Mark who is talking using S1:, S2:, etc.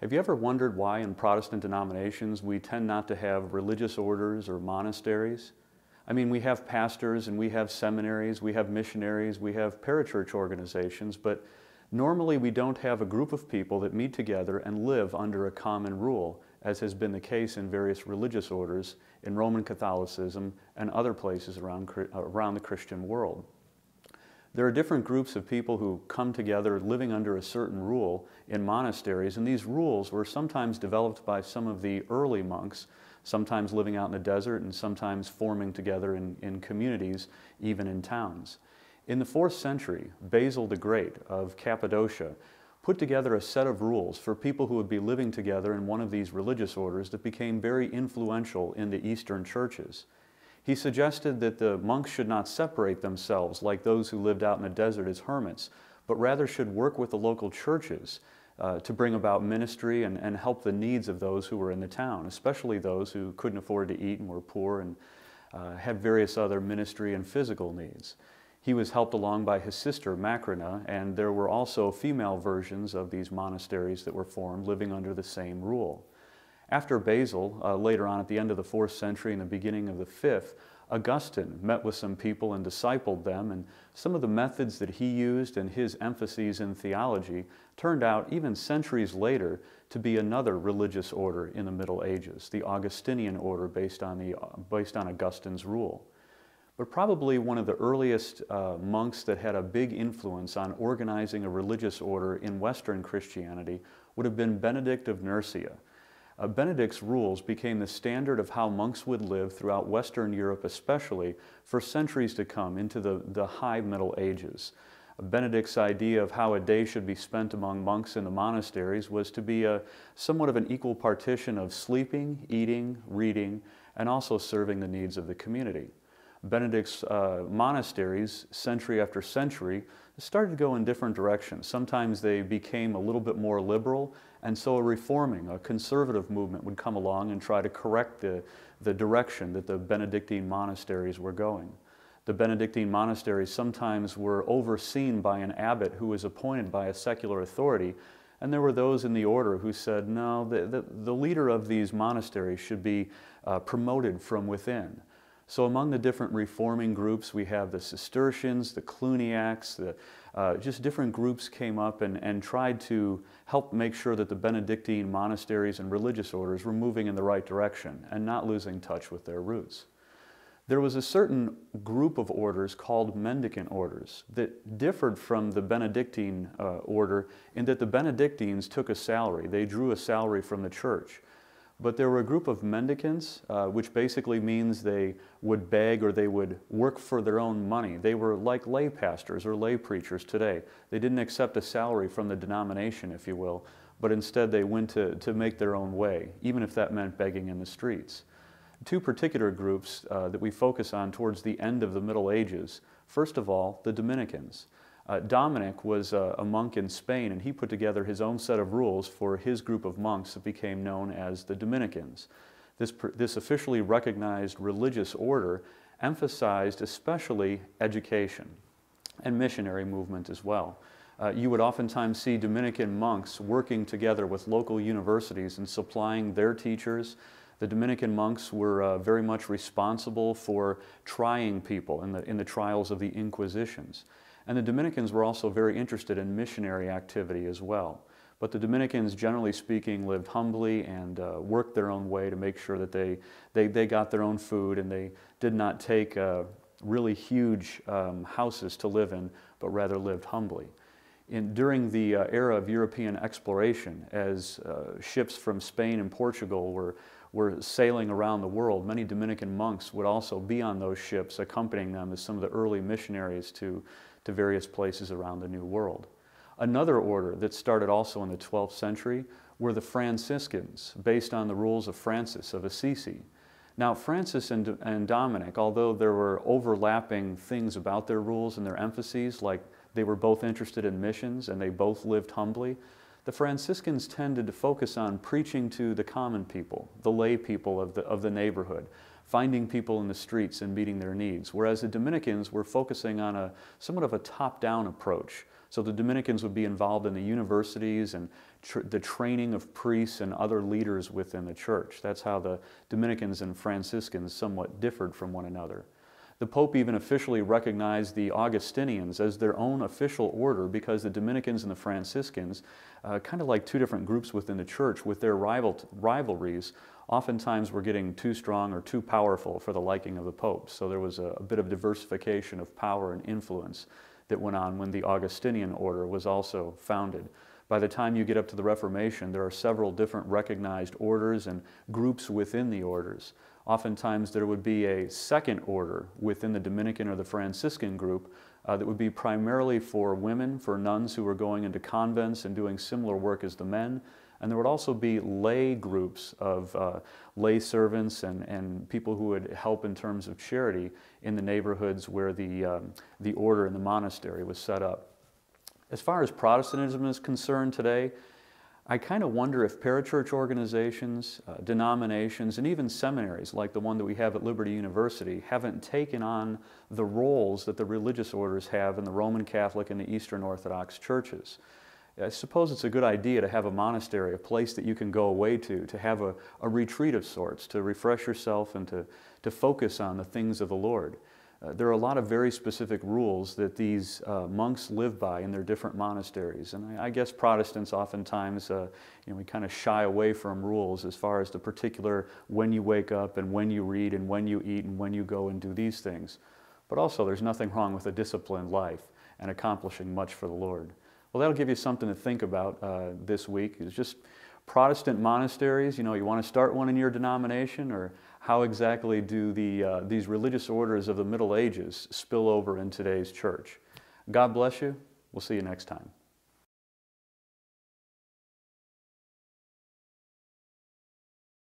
S1: Have you ever wondered why in Protestant denominations we tend not to have religious orders or monasteries? I mean, we have pastors and we have seminaries, we have missionaries, we have parachurch organizations, but normally we don't have a group of people that meet together and live under a common rule, as has been the case in various religious orders in Roman Catholicism and other places around, uh, around the Christian world. There are different groups of people who come together living under a certain rule in monasteries, and these rules were sometimes developed by some of the early monks, sometimes living out in the desert and sometimes forming together in, in communities, even in towns. In the fourth century, Basil the Great of Cappadocia put together a set of rules for people who would be living together in one of these religious orders that became very influential in the Eastern churches. He suggested that the monks should not separate themselves like those who lived out in the desert as hermits, but rather should work with the local churches uh, to bring about ministry and, and help the needs of those who were in the town, especially those who couldn't afford to eat and were poor and uh, had various other ministry and physical needs. He was helped along by his sister Macrina, and there were also female versions of these monasteries that were formed living under the same rule. After Basil, uh, later on at the end of the fourth century and the beginning of the fifth, Augustine met with some people and discipled them, and some of the methods that he used and his emphases in theology turned out, even centuries later, to be another religious order in the Middle Ages, the Augustinian order based on, the, based on Augustine's rule. But probably one of the earliest uh, monks that had a big influence on organizing a religious order in Western Christianity would have been Benedict of Nursia uh, Benedict's rules became the standard of how monks would live throughout Western Europe, especially for centuries to come into the, the high Middle Ages. Benedict's idea of how a day should be spent among monks in the monasteries was to be a, somewhat of an equal partition of sleeping, eating, reading, and also serving the needs of the community. Benedict's uh, monasteries, century after century, started to go in different directions. Sometimes they became a little bit more liberal and so a reforming, a conservative movement would come along and try to correct the, the direction that the Benedictine monasteries were going. The Benedictine monasteries sometimes were overseen by an abbot who was appointed by a secular authority, and there were those in the order who said, no, the, the, the leader of these monasteries should be uh, promoted from within. So among the different reforming groups, we have the Cistercians, the Cluniacs, the, uh, just different groups came up and, and tried to help make sure that the Benedictine monasteries and religious orders were moving in the right direction and not losing touch with their roots. There was a certain group of orders called mendicant orders that differed from the Benedictine uh, order in that the Benedictines took a salary. They drew a salary from the church. But there were a group of mendicants, uh, which basically means they would beg or they would work for their own money. They were like lay pastors or lay preachers today. They didn't accept a salary from the denomination, if you will, but instead they went to, to make their own way, even if that meant begging in the streets. Two particular groups uh, that we focus on towards the end of the Middle Ages. First of all, the Dominicans. Uh, Dominic was a, uh, a, monk in Spain, and he put together his own set of rules for his group of monks that became known as the Dominicans. This, this officially recognized religious order emphasized especially education and missionary movement as well. Uh, you would oftentimes see Dominican monks working together with local universities and supplying their teachers. The Dominican monks were uh, very much responsible for trying people in the, in the trials of the Inquisitions. And the Dominicans were also very interested in missionary activity as well. But the Dominicans, generally speaking, lived humbly and uh, worked their own way to make sure that they, they, they got their own food and they did not take uh, really huge um, houses to live in, but rather lived humbly. In, during the uh, era of European exploration, as uh, ships from Spain and Portugal were were sailing around the world. Many Dominican monks would also be on those ships, accompanying them as some of the early missionaries to, to various places around the New World. Another order that started also in the 12th century were the Franciscans, based on the rules of Francis of Assisi. Now, Francis and, and Dominic, although there were overlapping things about their rules and their emphases, like they were both interested in missions and they both lived humbly, the Franciscans tended to focus on preaching to the common people, the lay people of the, of the neighborhood, finding people in the streets and meeting their needs, whereas the Dominicans were focusing on a somewhat of a top-down approach. So the Dominicans would be involved in the universities and tr the training of priests and other leaders within the church. That's how the Dominicans and Franciscans somewhat differed from one another. The Pope even officially recognized the Augustinians as their own official order because the Dominicans and the Franciscans, uh, kind of like two different groups within the church with their rival rivalries, oftentimes were getting too strong or too powerful for the liking of the Pope. So there was a, a bit of diversification of power and influence that went on when the Augustinian order was also founded. By the time you get up to the Reformation, there are several different recognized orders and groups within the orders. Oftentimes there would be a second order within the Dominican or the Franciscan group uh, that would be primarily for women, for nuns who were going into convents and doing similar work as the men. And there would also be lay groups of uh, lay servants and, and people who would help in terms of charity in the neighborhoods where the, um, the order and the monastery was set up. As far as Protestantism is concerned today, I kind of wonder if parachurch organizations, uh, denominations, and even seminaries like the one that we have at Liberty University haven't taken on the roles that the religious orders have in the Roman Catholic and the Eastern Orthodox churches. I suppose it's a good idea to have a monastery, a place that you can go away to, to have a, a retreat of sorts, to refresh yourself and to, to focus on the things of the Lord. Uh, there are a lot of very specific rules that these uh, monks live by in their different monasteries. And I, I guess Protestants oftentimes, uh, you know, we kind of shy away from rules as far as the particular when you wake up and when you read and when you eat and when you go and do these things. But also, there's nothing wrong with a disciplined life and accomplishing much for the Lord. Well, that'll give you something to think about uh, this week. It's just Protestant monasteries, you know, you want to start one in your denomination or how exactly do the, uh, these religious orders of the Middle Ages spill over in today's church? God bless you. We'll see you next time.